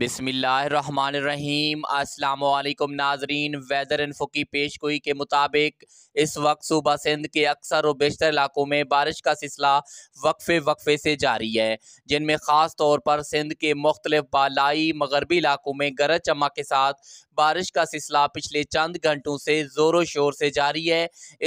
बिसमीम् अल्लाम नाजरीन weather info की पेश गोई के मुताबिक इस वक्त सूबा सिंध के अक्सर और बेशतर इलाकों में बारिश का सिलसिला वक्फे वक्फे से जारी है जिनमें ख़ास तौर पर सिंध के मुख्तलिफ बालाई मगरबी इलाकों में गरज चमक के साथ बारिश का सिलसिला पिछले चंद घंटों से ज़ोरों शोर से जारी है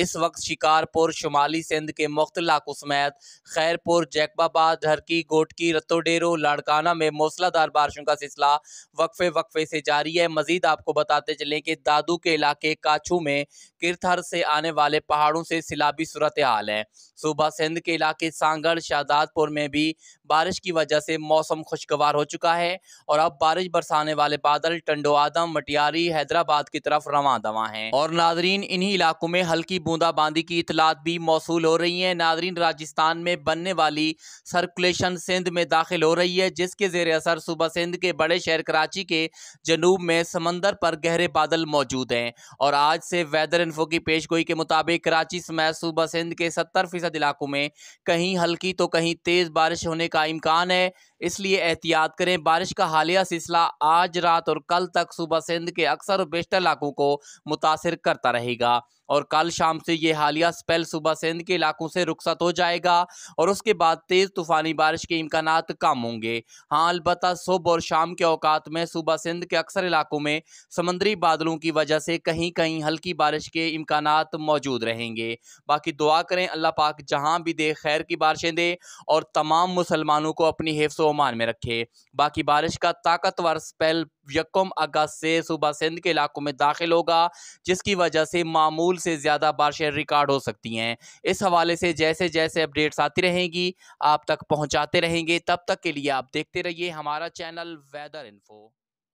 इस वक्त शिकारपुर शुमाली सिंध के मुख्त इलाकों समेत खैरपुर जैकबाबाद धरकी गोटकी रतोडेरो लाड़काना में मौसलाधार बारिशों का सिलसिला सिलसिला वक्फे वक्फे से जारी है मजीद आपको बताते चले कि दादू के इलाके काछू में किरथर से आने वाले पहाड़ों से सिलाबी सूरत हाल है सूबा सिंध के इलाके सांगढ़ शादातपुर में भी बारिश की वजह से मौसम खुशगवार हो चुका है और अब बारिश बरसाने वाले बादल टंडो आदम मटियारी हैदराबाद की तरफ रवा दवा है और नादरीन इन्हीं इलाकों में हल्की बूंदाबांदी की इतलात भी मौसू हो रही है नादरीन राजस्थान में बनने वाली सर्कुलेशन सिंध में दाखिल हो रही है जिसके जेर असर सूबा सिंध के बड़े बड़े शहर कराची के जनूब में समंदर पर गहरे बादल मौजूद हैं और आज से वेदर इन्फो की पेशगोई के मुताबिक कराची समेत सूबा सिंध के सत्तर फीसद इलाकों में कहीं हल्की तो कहीं तेज़ बारिश होने का इम्कान है इसलिए एहतियात करें बारिश का हालिया सिलसिला आज रात और कल तक सुबह सिंध के अक्सर और बेशतर इलाकों को मुतासर करता रहेगा और कल शाम से ये हालिया स्पेल सुबह सिंध के इलाकों से रुखसत हो जाएगा और उसके बाद तेज़ तूफ़ानी बारिश के इम्कान कम होंगे हाँ अलबत् सुबह और शाम के अवकात में सुबह सिंध के अक्सर इलाकों में समंदरी बादलों की वजह से कहीं कहीं हल्की बारिश के इम्कान मौजूद रहेंगे बाकी दुआ करें अल्लाह पाक जहाँ भी दे खैर की बारिशें दे और तमाम मुसलमानों को अपनी हिफ्स ओमान में रखे बाकी बारिश का ताकतवर स्पेल यकम अगस्त से सुबह सिंध के इलाकों में दाखिल होगा जिसकी वजह से मामूल से ज़्यादा बारिशें रिकॉर्ड हो सकती हैं इस हवाले से जैसे जैसे अपडेट्स आती रहेंगी आप तक पहुंचाते रहेंगे तब तक के लिए आप देखते रहिए हमारा चैनल वेदर इन्फो